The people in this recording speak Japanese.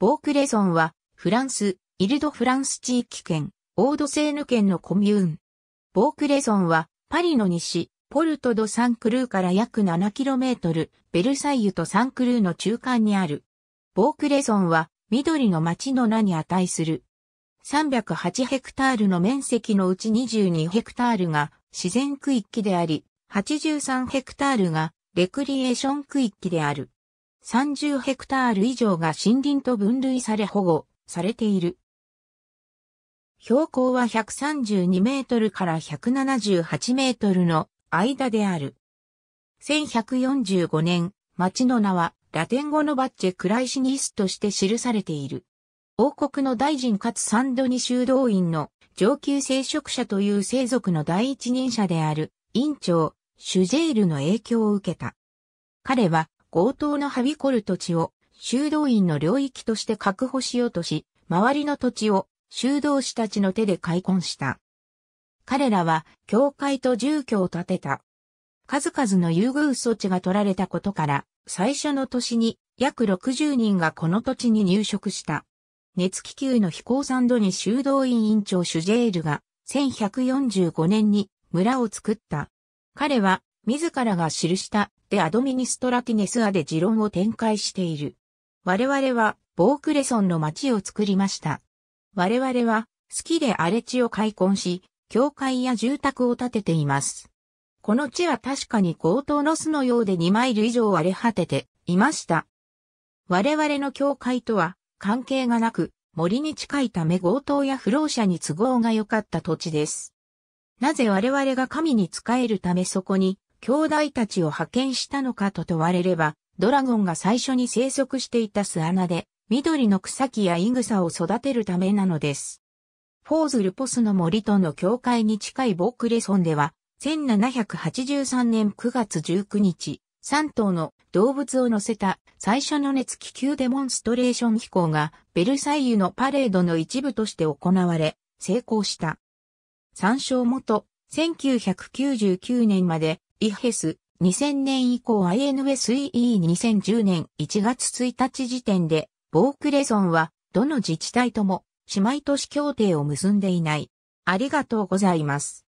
ボークレゾンは、フランス、イルド・フランス地域圏、オードセーヌ県のコミューン。ボークレゾンは、パリの西、ポルト・ド・サンクルーから約7トル、ベルサイユとサンクルーの中間にある。ボークレゾンは、緑の町の名に値する。308ヘクタールの面積のうち22ヘクタールが自然区域であり、83ヘクタールがレクリエーション区域である。30ヘクタール以上が森林と分類され保護されている。標高は132メートルから178メートルの間である。1145年、町の名はラテン語のバッチェ・クライシニスとして記されている。王国の大臣かつサンドニ修道院の上級聖職者という聖族の第一人者である、院長、シュジェールの影響を受けた。彼は強盗のはびこる土地を修道院の領域として確保しようとし、周りの土地を修道士たちの手で開墾した。彼らは教会と住居を建てた。数々の優遇措置が取られたことから、最初の年に約60人がこの土地に入植した。熱気球の飛行サンドに修道院院長シュジェールが1145年に村を作った。彼は自らが記したでアドミニストラティネスアで持論を展開している。我々はボークレソンの町を作りました。我々は好きで荒れ地を開墾し、教会や住宅を建てています。この地は確かに強盗の巣のようで2マイル以上荒れ果てていました。我々の教会とは関係がなく、森に近いため強盗や不老者に都合が良かった土地です。なぜ我々が神に仕えるためそこに兄弟たちを派遣したのかと問われれば、ドラゴンが最初に生息していた巣穴で、緑の草木やイグサを育てるためなのです。フォーズルポスの森との境界に近いボークレソンでは、1783年9月19日、3頭の動物を乗せた最初の熱気球デモンストレーション飛行がベルサイユのパレードの一部として行われ、成功した。参照元、1999年までイヘス、2000年以降 INSEE2010 年1月1日時点で、ボークレゾンは、どの自治体とも、姉妹都市協定を結んでいない。ありがとうございます。